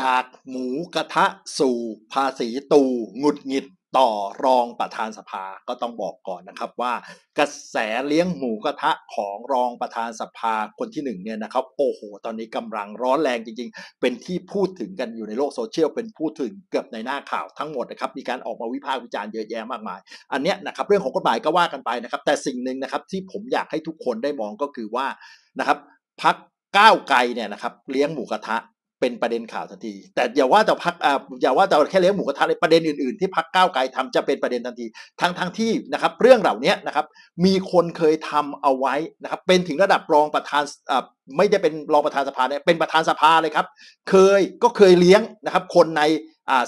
จากหมูกระทะสู่ภาษีตูงุดหงิดต่อรองประธานสภาก็ต้องบอกก่อนนะครับว่า กระแสเลี้ยงหมูกระทะของรองประธานสภาคนที่หนึ่งเนี่ยนะครับ โอ้โห ตอนนี้กำลังร้อนแรงจริงๆ เป็นที่พูดถึงกันอยู่ในโลกโซเชียลเป็นพูดถึงเกือบในหน้าข่าวทั้งหมดนะครับ มีการออกมาวิพากษ์วิจารณ์เยอะแยะมากมาย อันเนี้ยนะครับเรื่องของกฎหมายก็ว่ากันไปนะครับแต่สิ่งหนึ่งนะครับที่ผมอยากให้ทุกคนได้มองก็คือว่านะครับพักก้าวไกลเนี่ยนะครับ เลี้ยงหมูกระทะเป็นประเด็นข่าวทันที แต่อย่าว่าแต่พักอย่าว่าแต่แค่เลี้ยงหมูกระทะเลยประเด็นอื่นๆที่พักก้าวไกลทำจะเป็นประเด็นทันทีทั้งทางที่นะครับเรื่องเหล่านี้นะครับมีคนเคยทำเอาไว้นะครับเป็นถึงระดับรองประธานไม่ได้เป็นรองประธานสภาเนี่ยเป็นประธานสภาเลยครับ เคยก็เคยเลี้ยงนะครับ คนใน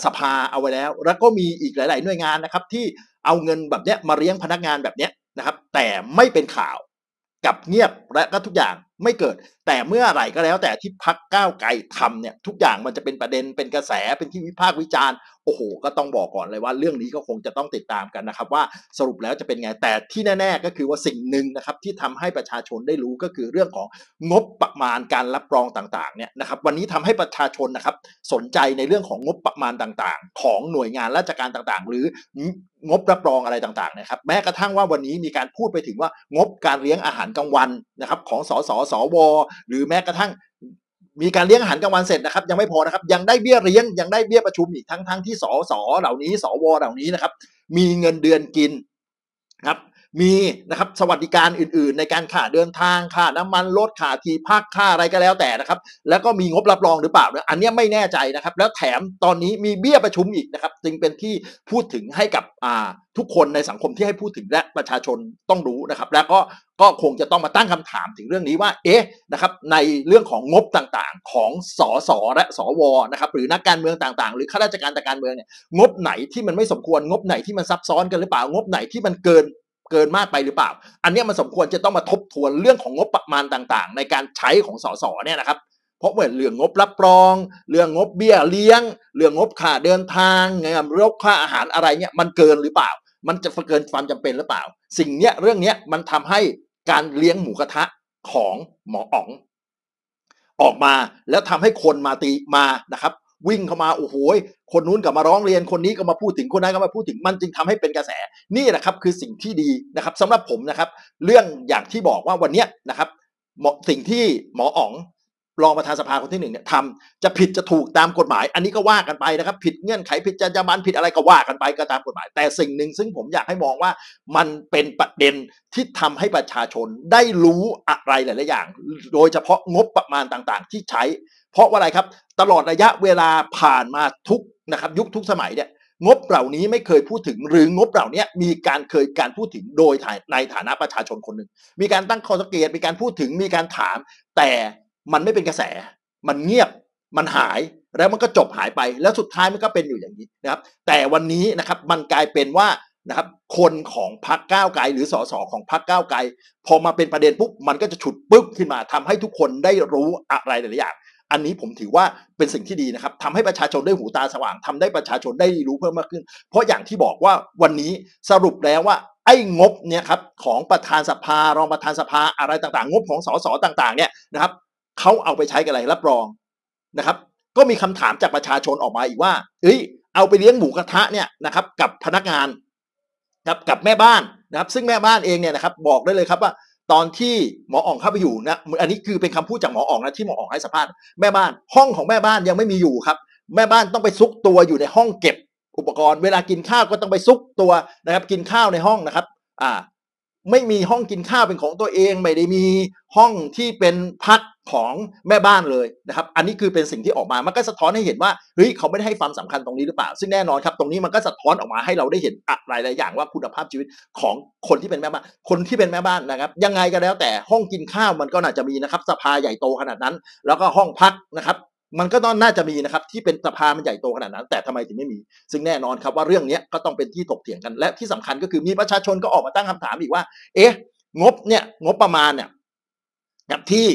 สภาเอาไว้แล้ว แล้วก็มีอีกหลาย ๆ หน่วยงานนะครับที่เอาเงินแบบเนี้ยมาเลี้ยงพนักงานแบบเนี้ยนะครับ แต่ไม่เป็นข่าวกับเงียบและก็ทุกอย่างไม่เกิดแต่เมื่อไหร่ก็แล้วแต่ที่พักก้าวไกลทำเนี่ยทุกอย่างมันจะเป็นประเด็นเป็นกระแสเป็นที่วิพากษ์วิจารณ์โอ้โห ก็ต้องบอกก่อนเลยว่าเรื่องนี้ก็คงจะต้องติดตามกันนะครับว่าสรุปแล้วจะเป็นไงแต่ที่แน่ ๆ ก็คือว่าสิ่งหนึ่งนะครับที่ทำให้ประชาชนได้รู้ก็คือเรื่องของงบประมาณการรับรองต่างๆเนี่ยนะครับวันนี้ทำให้ประชาชนนะครับสนใจในเรื่องของงบประมาณต่างๆ ของหน่วยงานราชการต่างๆ หรืองบรับรองอะไรต่างๆนะครับ แม้กระทั่งว่าวันนี้มีการพูดไปถึงว่างบการเลี้ยงอาหารกลางวันนะครับของสสสว หรือแม้กระทั่ง มีการเลี้ยงอาหารกลางวันเสร็จนะครับยังไม่พอนะครับ ยังได้เบี้ยเลี้ยงยังได้เบี้ยประชุมอีกทั้งทั้งที่สสเหล่านี้สวเหล่านี้นะครับ มีเงินเดือนกิน ครับมีนะครับสวัสดิการอื่นๆ ในการค่าเดินทางค่าน้ำมันลดค่าที่พักค่าอะไรก็แล้วแต่นะครับแล้วก็มีงบรับรองหรือเปล่า อันนี้ไม่แน่ใจนะครับแล้วแถมตอนนี้มีเบี้ยประชุมอีกนะครับจึงเป็นที่พูดถึงให้กับทุกคนในสังคมที่ให้พูดถึงและประชาชนต้องรู้นะครับแล้วก็ก็คงจะต้องมาตั้งคำถามถึงเรื่องนี้ว่าเอ๊ะนะครับในเรื่องของงบต่างๆ ของสอสอและสวนะครับหรือนักการเมืองต่างๆหรือข้าราชการ่างการเมืองเนี่ยงบไหนที่มันไม่สมควรงบไหนที่มันซับซ้อนกันหรือเปล่างบไหนที่มันเกินเกินมากไปหรือเปล่า อันนี้มันสมควรจะต้องมาทบทวนเรื่องของงบประมาณต่างๆ ในการใช้ของสสเนี่ยนะครับ เพราะเหมือนเรื่องงบรับรอง เรื่องงบเบี้ยเลี้ยง เรื่องงบค่าเดินทางเงินเรื่องค่าอาหารอะไรเนี่ยมันเกินหรือเปล่า มันจะเกินความจำเป็นหรือเปล่า สิ่งเนี้ยเรื่องเนี้ยมันทำให้การเลี้ยงหมูกระทะของหมออ๋อง ออกมาแล้วทำให้คนมาตีมานะครับวิ่งเข้ามา โอ้โห คนนู้นก็มาร้องเรียนคนนี้ก็มาพูดถึงคนนั้นก็มาพูดถึงมันจึงทำให้เป็นกระแสนี่นะครับ คือสิ่งที่ดีนะครับ สำหรับผมนะครับ เรื่องอย่างที่บอกว่าวันนี้นะครับสิ่งที่หมออ๋องรองประธานสภาคนที่หนึ่งเนี่ยทำจะผิดจะถูกตามกฎหมาย อันนี้ก็ว่ากันไปนะครับ ผิดเงื่อนไขผิดจรรยาบรรณผิดอะไรก็ว่ากันไปก็ตามกฎหมาย แต่สิ่งหนึ่งซึ่งผมอยากให้มองว่ามันเป็นประเด็นที่ทำให้ประชาชนได้รู้อะไรหลาย ๆ อย่างโดยเฉพาะงบประมาณต่าง ๆ ที่ใช้ เพราะว่าอะไรครับตลอดระยะเวลาผ่านมาทุกนะครับ ยุคทุกสมัยเนี่ยงบเหล่านี้ไม่เคยพูดถึง หรืองบเหล่านี้มีการเคยการพูดถึงโดยในฐานะประชาชนคนหนึ่งมีการตั้งข้อสังเกตมีการพูดถึง มีการถามแต่มันไม่เป็นกระแส มันเงียบ มันหาย แล้วมันก็จบหายไป แล้วสุดท้ายมันก็เป็นอยู่อย่างนี้นะครับ แต่วันนี้นะครับ มันกลายเป็นว่า นะครับ คนของพักก้าวไกลหรือสสของพักก้าวไกล พอมาเป็นประเด็นปุ๊บ มันก็จะฉุดปึ๊บขึ้นมาทำให้ทุกคนได้รู้อะไรหลายอย่าง อันนี้ผมถือว่าเป็นสิ่งที่ดีนะครับทำให้ประชาชนได้หูตาสว่างทำได้ประชาชนได้รู้เพิ่มมากขึ้น เพราะอย่างที่บอกว่าวันนี้สรุปแล้วว่าไอ้งบเนี่ยครับของประธานสภารองประธานสภาอะไรต่างๆ งบของสสต่าง ๆ เนี่ยนะครับเขาเอาไปใช้กับอะไร รับรองนะครับ ก็มีคำถามจากประชาชนออกมาอีกว่า เอ้ยเอาไปเลี้ยงหมูกระทะเนี่ยนะครับ กับพนักงานครับกับแม่บ้านนะครับ ซึ่งแม่บ้านเองเนี่ยนะครับ บอกได้เลยครับว่า ตอนที่หมออ่องเข้าไปอยู่นะอันนี้คือเป็นคำพูดจากหมออ่องนะที่หมออ่องให้สัมภาษณ์แม่บ้านห้องของแม่บ้านยังไม่มีอยู่ครับ แม่บ้านต้องไปซุกตัวอยู่ในห้องเก็บอุปกรณ์เวลากินข้าวก็ต้องไปซุกตัวนะครับ กินข้าวในห้องนะครับ อ่าไม่มีห้องกินข้าวเป็นของตัวเองไม่ได้มีห้องที่เป็นพักของแม่บ้านเลยนะครับ อันนี้คือเป็นสิ่งที่ออกมามันก็สะท้อนให้เห็นว่าเฮ้ย เขาไม่ได้ให้ความสำคัญตรงนี้หรือเปล่า ซึ่งแน่นอนครับ ตรงนี้มันก็สะท้อนออกมาให้เราได้เห็นอะไรหลายอย่างว่าคุณภาพชีวิตของคนที่เป็นแม่บ้านคนที่เป็นแม่บ้านนะครับ ยังไงก็แล้วแต่ห้องกินข้าวมันก็น่าจะมีนะครับ สภาใหญ่โตขนาดนั้น แล้วก็ห้องพักนะครับมันก็น่าจะมีนะครับที่เป็นสภามันใหญ่โตขนาดนั้น แต่ทำไมถึงไม่มี ซึ่งแน่นอนครับ ว่าเรื่องนี้ก็ต้องเป็นที่ถกเถียงกันและที่สำคัญก็คือมีประชาชนก็ออกมาตั้งคำถามอีกว่าเอ๊ะ งบเนี่ย งบประมาณเนี่ยกับที่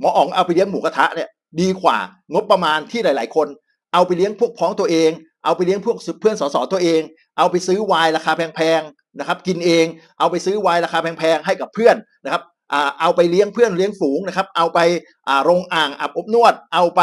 หมออ๋องเอาไปเลี้ยงหมูกระทะ เนี่ยดีกว่างบประมาณที่หลาย ๆ คนเอาไปเลี้ยงพวกพ้องตัวเอง เอาไปเลี้ยงพวกเพื่อนสสตัวเอง เอาไปซื้อวายราคาแพง ๆ นะครับ กินเอง เอาไปซื้อวายราคาแพง ๆ ให้กับเพื่อนนะครับเอาไปเลี้ยงเพื่อนเลี้ยงฝูงนะครับ เอาไปโรงอ่างอาบอบนวด เอาไป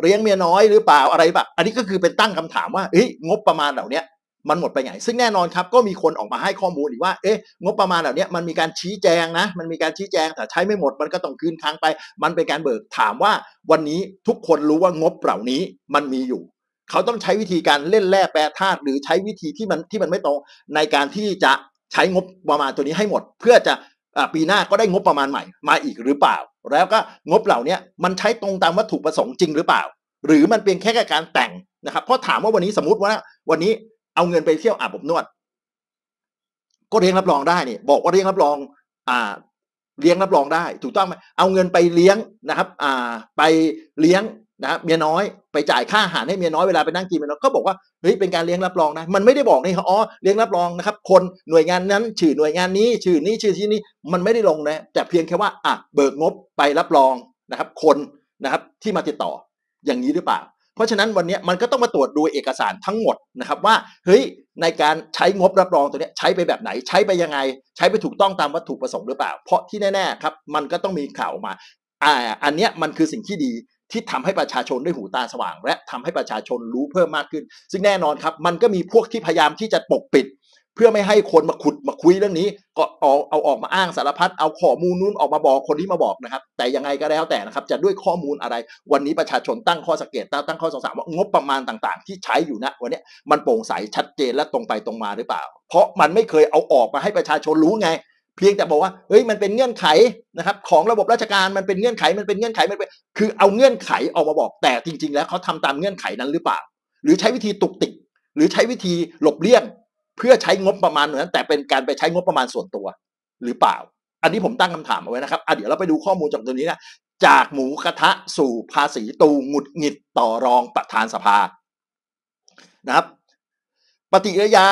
เลี้ยงเมียน้อยหรือเปล่าอะไรแบบอันนี้ก็คือเป็นตั้งคำถามว่าเฮ้ยงบประมาณเหล่านี้มันหมดไปไหนซึ่งแน่นอนครับก็มีคนออกมาให้ข้อมูลอีกว่า เอ๊ะงบประมาณเหล่านี้มันมีการชี้แจงนะมันมีการชี้แจงแต่ใช้ไม่หมด มันก็ต้องคืนค้างไป มันเป็นการเบิกถามว่า วันนี้ทุกคนรู้ว่างบเหล่านี้ มันมีอยู่ เขาต้องใช้วิธีการเล่นแร่แปรธาตุหรือใช้วิธีที่มันที่มันไม่ตรงในการที่จะใช้งบประมาณตัวนี้ให้หมดเพื่อจะปีหน้าก็ได้งบประมาณใหม่มาอีกหรือเปล่า แล้วก็งบเหล่านี้มันใช้ตรงตามวัตถุประสงค์จริงหรือเปล่า หรือมันเป็นแค่การแต่งนะครับ เพราะถามว่าวันนี้สมมติว่า วันนี้เอาเงินไปเที่ยวอาบอบนวดก็เรียงรับรองได้นี่บอกว่าเรียงรับรอง อ่า เลี้ยงรับรองได้ ถูกต้องไหมเอาเงินไปเลี้ยงนะครับ อ่า ไปเลี้ยงนะเมียน้อยไปจ่ายค่าอาหารให้เมียน้อยเวลาไปนั่งกินเมียน้อยก็บอกว่าเฮ้ยเป็นการเลี้ยงรับรองนะมันไม่ได้บอกนี่อ๋อเลี้ยงรับรองนะครับ คนหน่วยงานนั้นชื่อหน่วยงานนี้ ชื่อนี้ชื่อที่นี้มันไม่ได้ลงนะแต่เพียงแค่ว่าอ่ะเบิกงบไปรับรองนะครับ คนนะครับที่มาติดต่ออย่างนี้หรือเปล่า เพราะฉะนั้นวันนี้มันก็ต้องมาตรวจดูเอกสารทั้งหมดนะครับ ว่าเฮ้ยในการใช้งบรับรองตัวนี้ใช้ไปแบบไหนใช้ไปยังไง ใช้ไปถูกต้องตามวัตถุประสงค์หรือเปล่า เพราะที่แน่ๆครับมันก็ต้องมีข่าวออกมาอ่าอันเนี้ยมันคือสิ่งที่ดีที่ทำให้ประชาชนได้หูตาสว่าง และทำให้ประชาชนรู้เพิ่มมากขึ้น ซึ่งแน่นอนครับมันก็มีพวกที่พยายามที่จะปกปิด เพื่อไม่ให้คนมาขุดมาคุย เรื่องนี้ก็เอาเอาออกมาอ้างสารพัดเอาข้อมูลนู้นออกมาบอกคนที่มาบอกนะครับแต่ยังไงก็แล้วแต่นะครับจะด้วยข้อมูลอะไร วันนี้ประชาชนตั้งข้อสังเกตตั้งข้อสงสัยว่างบประมาณต่างๆที่ใช้อยู่นะ วันนี้มันโปร่งใสชัดเจนและตรงไปตรงมาหรือเปล่า เพราะมันไม่เคยเอาออกมาให้ประชาชนรู้ไงเพียงแต่บอกว่าเฮ้ยมันเป็นเงื่อนไขนะครับของระบบราชการมันเป็นเงื่อนไขมันเป็นเงื่อนไขมันเป็นคือเอาเงื่อนไขออกมาบอกแต่จริงๆแล้วเขาทำตามเงื่อนไขนั้นหรือเปล่า หรือใช้วิธีตุกติก หรือใช้วิธีหลบเลี่ยงเพื่อใช้งบประมาณนั้นแต่เป็นการไปใช้งบประมาณส่วนตัว หรือเปล่า อันนี้ผมตั้งคำถามเอาไว้นะครับอ่ะเดี๋ยวเราไปดูข้อมูลจากตัวนี้นะจากหมูกระทะสู่ภาษี ตูหงุดหงิดต่อรองประธานสภานะครับปฏิกิริยา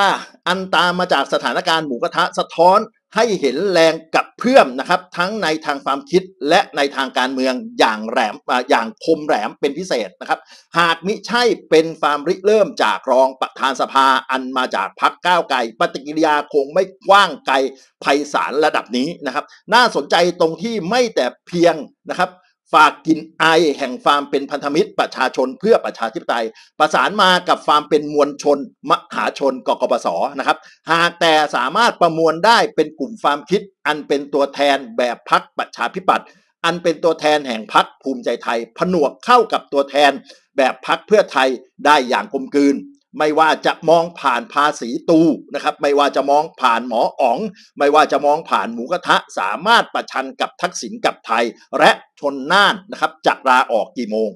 อันตามมาจากสถานการณ์หมูกระทะสะท้อนให้เห็นแรงกับเพื่อมนะครับ ทั้งในทางความคิดและในทางการเมืองอย่างแหลมอย่างคมแหลมเป็นพิเศษนะครับ หากมิใช่เป็นความริเริ่ม จากรองประธานสภาอันมาจากพักก้าวไกลปฏิกิริยาคงไม่กว้างไกลไพศาลระดับนี้นะครับ น่าสนใจตรงที่ไม่แต่เพียงนะครับฝากกินไอแห่งความเป็นพันธมิตร ประชาชนเพื่อประชาธิปไตย ประสานมากับความเป็นมวลชนมหาชนกกปสนะครับ หากแต่สามารถประมวลได้เป็นกลุ่มความคิด อันเป็นตัวแทนแบบพักประชาธิปัตย์อันเป็นตัวแทนแห่งพักภูมิใจไทย ผนวกเข้ากับตัวแทนแบบพักเพื่อไทยได้อย่างกลมกลืนไม่ว่าจะมองผ่านภาษีตูนะครับไม่ว่าจะมองผ่านหมออ๋องไม่ว่าจะมองผ่านหมูกระทะสามารถประชันกับทักษิณกับไทยและชนน่านนะครับจะลาออกกี่โมง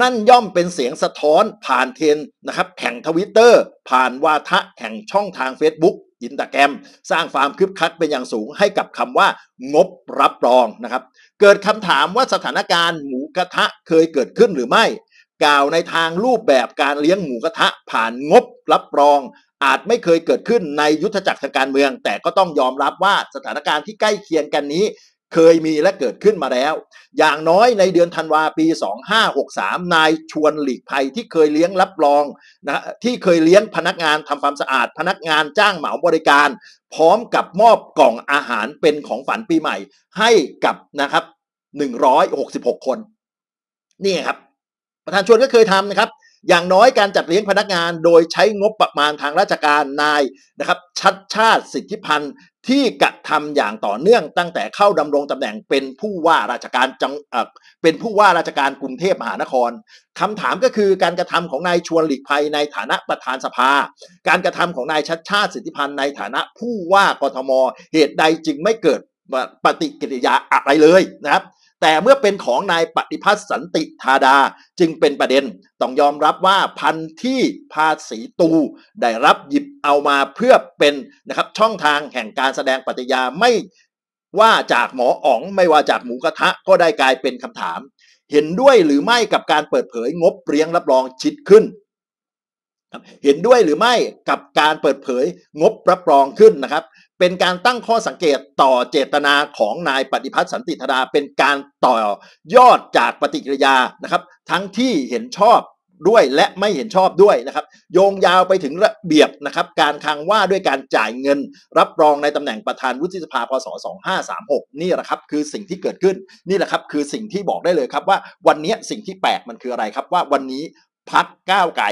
นั่นย่อมเป็นเสียงสะท้อนผ่านเทนนะครับแห่งทวิตเตอร์ผ่านวาทะแห่งช่องทาง Facebook อินตาแกรมสร้างความคึกคักเป็นอย่างสูงให้กับคำว่า งบรับรองนะครับ เกิดคำถามว่าสถานการณ์หมูกระทะเคยเกิดขึ้นหรือไม่กล่าวในทางรูปแบบการเลี้ยงหมูกระทะผ่านงบรับรอง อาจไม่เคยเกิดขึ้นในยุทธจักรทางการเมือง แต่ก็ต้องยอมรับว่าสถานการณ์ที่ใกล้เคียงกันนี้ เคยมีและเกิดขึ้นมาแล้ว อย่างน้อยในเดือนธันวาปี 2563 นายชวนหลีกภัยที่เคยเลี้ยงรับรองนะที่เคยเลี้ยงพนักงานทำความสะอาดพนักงานจ้างเหมาบริการพร้อมกับมอบกล่องอาหารเป็นของฝันปีใหม่ให้กับนะครับ166คนนี่ครับประธานชวนก็เคยทำนะครับ อย่างน้อยการจัดเลี้ยงพนักงานโดยใช้งบประมาณทางราชการนายนะครับ ชัดชาติสิทธิพันธ์ที่กระทำอย่างต่อเนื่องตั้งแต่เข้าดำรงตำแหน่งเป็นผู้ว่าราชการจังเป็นผู้ว่าราชการกรุงเทพมหานคร คำถามก็คือการกระทำของนายชวนหลีกภัยในฐานะประธานสภา การกระทำของนายชัดชาติสิทธิพันธ์ในฐานะ ผู้ว่ากทม เหตุใดจึงไม่เกิดปฏิกิริยาอะไรเลยนะครับแต่เมื่อเป็นของนายปฏิพัฒน์สันติธาดาจึงเป็นประเด็นต้องยอมรับว่าพันที่ภาษีตูได้รับหยิบเอามาเพื่อเป็นนะครับ ช่องทางแห่งการแสดงปฏิญาไม่ว่าจากหมออ๋อง ไม่ว่าจากหมูกระทะก็ได้กลายเป็นคำถาม เห็นด้วยหรือไม่กับการเปิดเผยงบเลี้ยงรับรองชิดขึ้นเห็นด้วยหรือไม่กับการเปิดเผยงบรับรองขึ้นนะครับเป็นการตั้งข้อสังเกตต่อเจตนาของนายปฏิพัฒน์สันติธาดาเป็นการต่อยอดจากปฏิกิริยานะครับ ทั้งที่เห็นชอบด้วยและไม่เห็นชอบด้วยนะครับโยงยาวไปถึงระเบียบนะครับ การคังว่าด้วยการจ่ายเงิน รับรองในตำแหน่งประธานวุฒิสภาพศ2536 นี่แหละครับคือสิ่งที่เกิดขึ้นนี่แหละครับคือสิ่งที่บอกได้เลยครับว่าวันนี้สิ่งที่แปลกมันคืออะไรครับว่าวันนี้พักก้าวไกล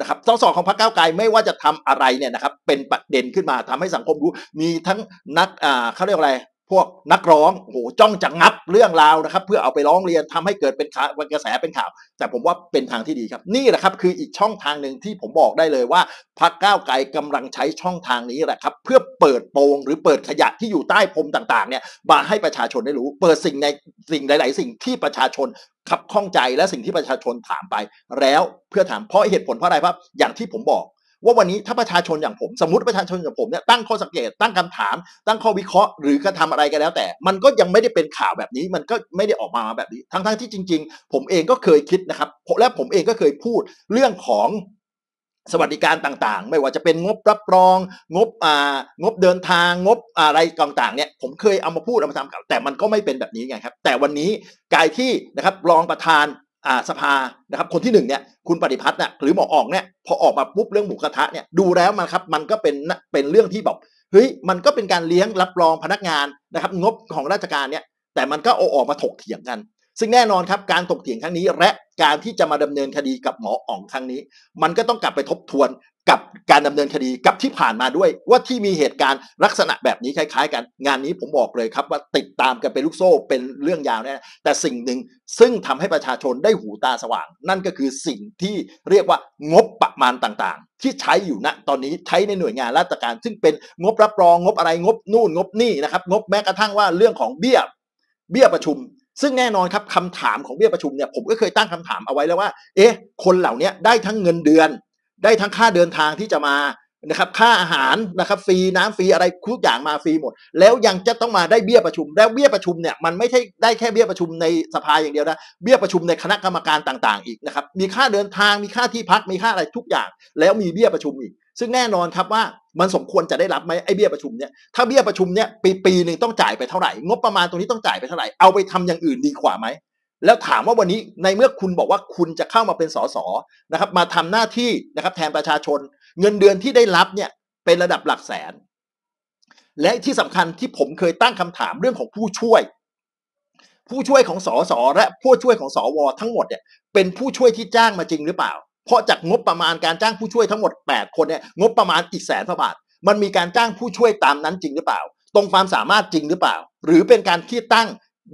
นะครับสสของพรรคก้าวไกลไม่ว่าจะทำอะไรเนี่ยนะครับเป็นประเด็นขึ้นมาทำให้สังคมรู้ มีทั้งนักอ่าเขาเรียกอะไรพวกนักร้องโหจ้องจะงับเรื่องราวนะครับเพื่อเอาไปร้องเรียนทำให้เกิดเป็นข่าวกระแสเป็นข่าว แต่ผมว่าเป็นทางที่ดีครับนี่แหละครับคืออีกช่องทางหนึ่งที่ผมบอกได้เลยว่าพรรคก้าวไกลกำลังใช้ช่องทางนี้แหละครับเพื่อเปิดโปงหรือเปิดขยะที่อยู่ใต้พรมต่าง ๆเนี่ยมาให้ประชาชนได้รู้ เปิดสิ่งในสิ่งหลายๆสิ่งที่ประชาชนขับข้องใจและสิ่งที่ประชาชนถามไปแล้ว เพื่อถามเพราะเหตุผลเพราะอะไรครับ อย่างที่ผมบอกว่าวันนี้ถ้าประชาชนอย่างผมสมมติประชาชนอย่างผมเนี่ยตั้งข้อสังเกตตั้งคำถาม ตั้งข้อวิเคราะห์หรือกระทาอะไรก็แล้ว แต่มันก็ยังไม่ได้เป็นข่าวแบบนี้ มันก็ไม่ได้ออกมาแบบนี้ทั้งๆที่จริงๆผมเองก็เคยคิดนะครับ และผมเองก็เคยพูด เรื่องของสวัสดิการต่างๆ ไม่ว่าจะเป็นงบรับรอง งบอ่างบเดินทาง งบอะไรต่างๆเนี่ยผมเคยเอามาพูดเอามาทำกับแต่มันก็ไม่เป็นแบบนี้ไงครับแต่วันนี้กายที่นะครับรองประธานาสภานะครับคนที่หนึ่งเนี่ยคุณปฏิพัฒน์เนี่ยหรือหมอออกเนี่ยพอออกมาปุ๊บเรื่องหมูกระทะเนี่ยดูแล้วมันครับมันก็เป็นเป็นเรื่องที่แบบเฮ้ยมันก็เป็นการเลี้ยงรับรองพนักงานนะครับ งบของราชการเนี่ยแต่มันก็ออกมาถกเถียงกัน ซึ่งแน่นอนครับการถกเถียงครั้งนี้และการที่จะมาดำเนินคดีกับหมออ่องครั้งนี้ มันก็ต้องกลับไปทบทวนกับการดำเนินคดีกับที่ผ่านมาด้วยว่าที่มีเหตุการณ์ลักษณะแบบนี้คล้าย ๆ กัน งานนี้ผมบอกเลยครับว่าติดตามกันเป็นลูกโซ่เป็นเรื่องยาวแน่แต่สิ่งหนึ่ง ซึ่งทำให้ประชาชนได้หูตาสว่าง นั่นก็คือสิ่งที่เรียกว่างบประมาณต่างๆ ที่ใช้อยู่ณตอนนี้ใช้ในหน่วยงานราชการ ซึ่งเป็นงบรับรองงบอะไรงบนู่นงบนี่นะครับงบแม้กระทั่งว่าเรื่องของเบี้ยเบี้ยประชุม ซึ่งแน่นอนครับคำถามของเบี้ยประชุมเนี่ยผมก็เคยตั้งคำถามเอาไว้แล้วว่า เอ๊ะคนเหล่านี้ได้ทั้งเงินเดือนได้ทั้งค่าเดินทางที่จะมานะครับค่าอาหารนะครับฟรีน้ำฟรีอะไรทุกอย่างมาฟรีหมด แล้วยังจะต้องมาได้เบี้ยประชุมแล้วเบี้ยประชุมเนี่ยมันไม่ใช่ได้แค่เบี้ยประชุมในสภาอย่างเดียวนะเบี้ยประชุมในคณะกรรมการต่างๆอีกนะครับมีค่าเดินทางมีค่าที่พัก มีค่าอะไรทุกอย่าง แล้วมีเบี้ยประชุมอีก ซึ่งแน่นอนครับว่ามันสมควรจะได้รับไหมไอ้เบี้ยประชุมเนี่ยถ้าเบี้ยประชุมเนี่ยปีปีหนึ่งต้องจ่ายไปเท่าไหร่งบประมาณตรงนี้ต้องจ่ายไปเท่าไหร่เอาไปทำอย่างอื่นดีกว่าไหมแล้วถามว่าวันนี้ในเมื่อคุณบอกว่าคุณจะเข้ามาเป็นสสนะครับ มาทำหน้าที่นะครับ แทนประชาชนเงินเดือนที่ได้รับเนี่ย เป็นระดับหลักแสน และที่สำคัญที่ผมเคยตั้งคำถามเรื่องของผู้ช่วย ผู้ช่วยของสสและผู้ช่วยของสวทั้งหมดเนี่ยเป็นผู้ช่วยที่จ้างมาจริงหรือเปล่า เพราะจากงบประมาณการจ้างผู้ช่วยทั้งหมด8คนเนี่ยงบประมาณอีกแสนบาทมันมีการจ้างผู้ช่วยตามนั้นจริงหรือเปล่า ตรงความสามารถจริงหรือเปล่า หรือเป็นการที่ตั้ง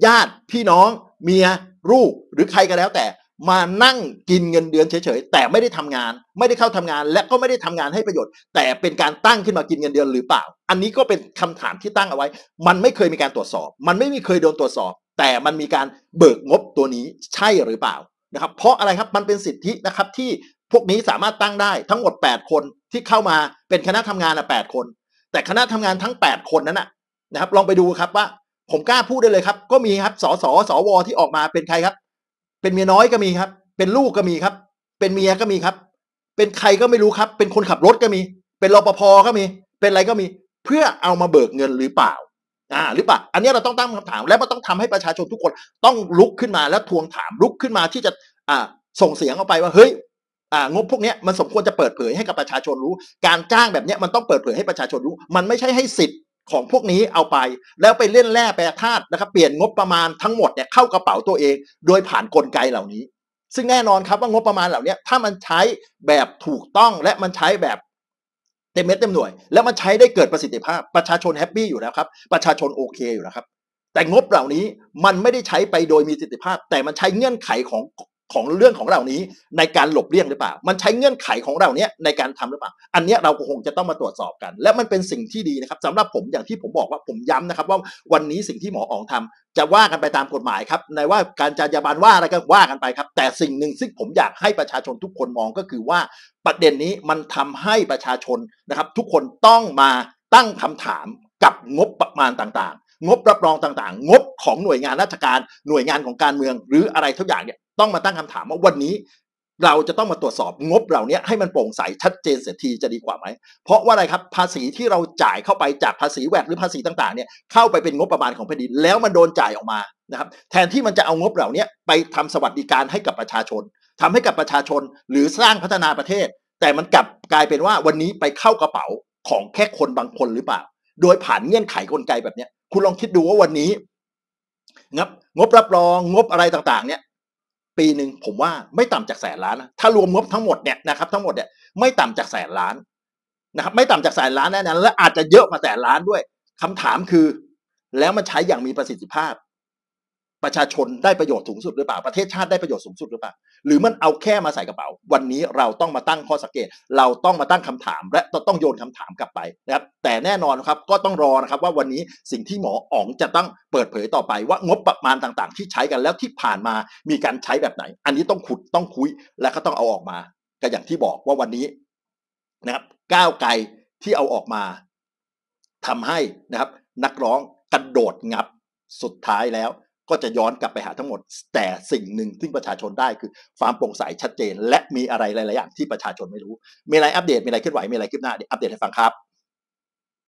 ญาติพี่น้องเมียลูกหรือใครก็แล้วแต่มานั่งกินเงินเดือนเฉยๆแต่ไม่ได้ทำงานไม่ได้เข้าทำงาน และก็ไม่ได้ทำงานให้ประโยชน์ แต่เป็นการตั้งขึ้นมากินเงินเดือนหรือเปล่า อันนี้ก็เป็นคำถามที่ตั้งเอาไว้ มันไม่เคยมีการตรวจสอบ มันไม่มีเคยโดนตรวจสอบ แต่มันมีการเบิกงบตัวนี้ใช่หรือเปล่านะครับเพราะอะไรครับมันเป็นสิทธินะครับที่พวกนี้สามารถตั้งได้ทั้งหมด 8 คนที่เข้ามาเป็นคณะทำงานอ่ะแคน แต่คณะทำงานทั้ง 8 คนนั้น่ะนะครับ ลองไปดูครับว่าผมกล้าพูดได้เลยครับก็มีครับสสสวที่ออกมาเป็นใครครับ เป็นเมียน้อยก็มีครับ เป็นลูกก็มีครับ เป็นเมียก็มีครับ เป็นใครก็ไม่รู้ครับ เป็นคนขับรถก็มี เป็นรปภก็มี เป็นอะไรก็มีเพื่อเอามาเบิกเงินหรือเปล่าอ่าหรือเปล่าอันนี้เราต้องตั้งคำถามและต้องทำให้ประชาชนทุกคน ต้องลุกขึ้นมาและทวงถามลุกขึ้นมาที่จะอ่า ส่งเสียงออกไปว่าเฮ้ย อ่า งบพวกนี้มันสมควรจะเปิดเผยให้กับประชาชนรู้ การจ้างแบบนี้มันต้องเปิดเผยให้ประชาชนรู้ มันไม่ใช่ให้สิทธิ์ของพวกนี้เอาไปแล้วไปเล่นแร่แปรธาตุนะครับเปลี่ยนงบประมาณทั้งหมดเนี่ยเข้ากระเป๋าตัวเอง โดยผ่านนกลไกเหล่านี้ ซึ่งแน่นอนครับว่างบประมาณเหล่านี้ถ้ามันใช้แบบถูกต้องและมันใช้แบบเต็มเม็ดเต็มหน่วย แล้วมันใช้ได้เกิดประสิทธิภาพประชาชนแฮปปี้อยู่แล้วครับประชาชนโอเคอยู่แล้วครับแต่งบเหล่านี้มันไม่ได้ใช้ไปโดยมีประสิทธิภาพ แต่มันใช้เงื่อนไขของของเรื่องของเหล่านี้ในการหลบเลี่ยงหรือเปล่า มันใช้เงื่อนไขของเราเนี้ยในการทำหรือเปล่า อันเนี้ยเราคงจะต้องมาตรวจสอบกัน และมันเป็นสิ่งที่ดีนะครับสำหรับผมอย่างที่ผมบอกว่าผมย้ำนะครับว่าวันนี้สิ่งที่หมออ๋องทำจะว่ากันไปตามกฎหมายครับในว่าการจารยาบาลว่าอะไรก็ว่ากันไปครับ แต่สิ่งหนึ่งซึ่งผมอยากให้ประชาชนทุกคนมองก็คือว่าประเด็นนี้มันทำให้ประชาชนนะครับทุกคนต้องมาตั้งคำถามกับงบประมาณต่างๆ งบรับรองต่างๆ งบของหน่วยงานราชการหน่วยงานของการเมืองหรืออะไรทุกอย่างเนี่ยต้องมาตั้งคำถามว่าวันนี้เราจะต้องมาตรวจสอบ งบเหล่านี้ให้มันโปร่งใสชัดเจนเสียทีจะดีกว่าไหม เพราะว่าอะไรครับภาษีที่เราจ่ายเข้าไปจากภาษีแวดหรือภาษีต่าง ๆเนี่ยเข้าไปเป็นงบประมาณของแผ่นดินแล้วมันโดนจ่ายออกมานะครับ แทนที่มันจะเอางบเหล่านี้ไปทำสวัสดิการให้กับประชาชน ทำให้กับประชาชนหรือสร้างพัฒนาประเทศ แต่มันกลับกลายเป็นว่าวันนี้ไปเข้ากระเป๋าของแค่คนบางคนหรือเปล่า โดยผ่านเงื่อนไขกลไกแบบนี้คุณลองคิดดูว่าวันนี้งบงบรับรองงบอะไรต่างๆเนี่ยปีหนึ่งผมว่าไม่ต่ำจากแสนล้านนะถ้ารวมงบทั้งหมดเนี่ยนะครับทั้งหมดเนี่ยไม่ต่ำจากแสนล้าน นะครับ ไม่ต่ำจากแสนล้านแน่นอนและอาจจะเยอะมาแสนล้านด้วยคำถามคือ แล้วมันใช้อย่างมีประสิทธิภาพประชาชนได้ประโยชน์สูงสุดหรือเปล่าประเทศชาติได้ประโยชน์สูงสุดหรือเปล่า หรือมันเอาแค่มาใส่กระเป๋าวันนี้เราต้องมาตั้งข้อสังเกต เราต้องมาตั้งคำถาม และต้องโยนคำถามกลับไปนะครับ แต่แน่นอนครับ ก็ต้องรอนะครับ ว่าวันนี้สิ่งที่หมออ๋องจะต้องเปิดเผยต่อไป ว่างบประมาณต่างๆที่ใช้กันแล้วที่ผ่านมามีการใช้แบบไหน อันนี้ต้องขุดต้องคุยและก็ต้องเอาออกมา ก็อย่างที่บอกว่าวันนี้นะครับ ก้าวไกลที่เอาออกมา ทำให้นะครับ นักร้องกระโดดงับสุดท้ายแล้วก็จะย้อนกลับไปหาทั้งหมดแต่สิ่งหนึ่งที่ประชาชนได้คือความโปร่งใสชัดเจน และมีอะไรหลายๆอย่างที่ประชาชนไม่รู้มีอะไรอัปเดตมีอะไรเคลื่อนไหวมีอะไรคืบหน้าเดี๋ยวอัปเดตให้ฟังครับ